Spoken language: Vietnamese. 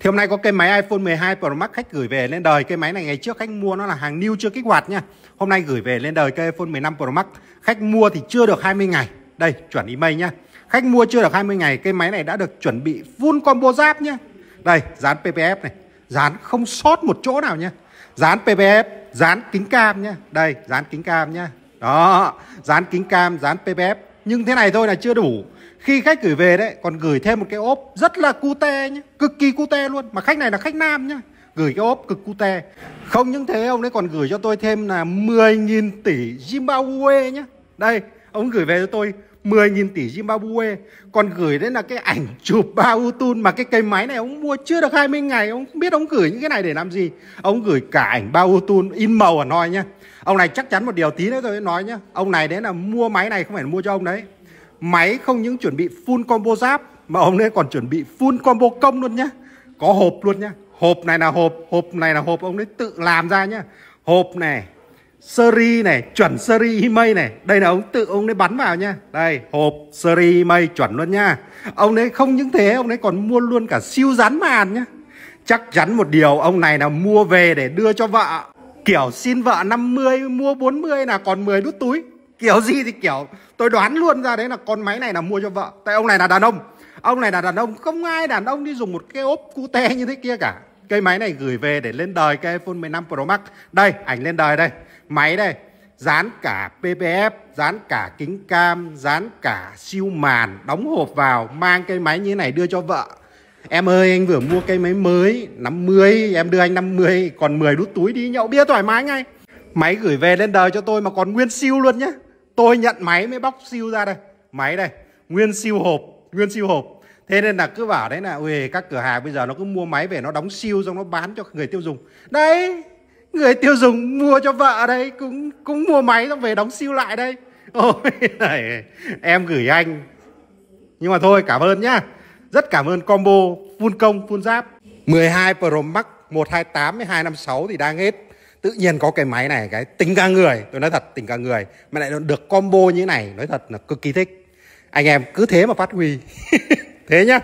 Thì hôm nay có cái máy iPhone 12 Pro Max khách gửi về lên đời. Cái máy này ngày trước khách mua nó là hàng new chưa kích hoạt nha. Hôm nay gửi về lên đời cái iPhone 15 Pro Max. Khách mua thì chưa được 20 ngày. Đây, chuẩn email nhá. Khách mua chưa được 20 ngày, cái máy này đã được chuẩn bị full combo giáp nhá. Đây, dán PPF này. Dán không sót một chỗ nào nhá. Dán PPF, dán kính cam nhá. Đây, dán kính cam nhá. Đó, dán kính cam, dán PPF nhưng thế này thôi là chưa đủ khi khách gửi về đấy còn gửi thêm một cái ốp rất là cute nhé cực kỳ cute luôn mà khách này là khách nam nhá gửi cái ốp cực cute không những thế ông ấy còn gửi cho tôi thêm là 10.000 tỷ Zimbabwe nhá đây ông gửi về cho tôi 10.000 tỷ Zimbabwe còn gửi đến là cái ảnh chụp ba Utun mà cái cây máy này ông mua chưa được 20 ngày ông không biết ông gửi những cái này để làm gì ông gửi cả ảnh ba Utun in màu ở noi nhá ông này chắc chắn một điều tí nữa tôi nói nhá ông này đấy là mua máy này không phải mua cho ông đấy máy không những chuẩn bị full combo giáp mà ông ấy còn chuẩn bị full combo công luôn nhá có hộp luôn nhá hộp này là hộp hộp này là hộp ông ấy tự làm ra nhá hộp này seri này chuẩn seri mây này đây là ông tự ông ấy bắn vào nha đây hộp seri mây chuẩn luôn nha ông ấy không những thế ông ấy còn mua luôn cả siêu rắn màn nhá chắc chắn một điều ông này là mua về để đưa cho vợ kiểu xin vợ 50 mua 40 là còn 10 đút túi kiểu gì thì kiểu tôi đoán luôn ra đấy là con máy này là mua cho vợ tại ông này là đàn ông ông này là đàn ông không ai đàn ông đi dùng một cái ốp cute như thế kia cả cây máy này gửi về để lên đời cái iPhone 15 Pro Max đây ảnh lên đời đây máy đây dán cả PPF, dán cả kính cam, dán cả siêu màn, đóng hộp vào, mang cây máy như thế này đưa cho vợ. Em ơi, anh vừa mua cây máy mới 50, em đưa anh 50, còn 10 đút túi đi nhậu bia thoải mái ngay. Máy gửi về lên đời cho tôi mà còn nguyên siêu luôn nhá. Tôi nhận máy mới bóc siêu ra đây. Máy đây, nguyên siêu hộp, nguyên siêu hộp. Thế nên là cứ bảo đấy là Ui, các cửa hàng bây giờ nó cứ mua máy về nó đóng siêu xong nó bán cho người tiêu dùng. Đấy, người tiêu dùng mua cho vợ đây cũng cũng mua máy xong về đóng siêu lại đây ôi này, em gửi anh nhưng mà thôi cảm ơn nhá rất cảm ơn combo full công full giáp 12 Pro Max 128 với 256 thì đang hết tự nhiên có cái máy này cái tính ca người tôi nói thật tính ca người mà lại được combo như thế này nói thật là cực kỳ thích anh em cứ thế mà phát huy thế nhá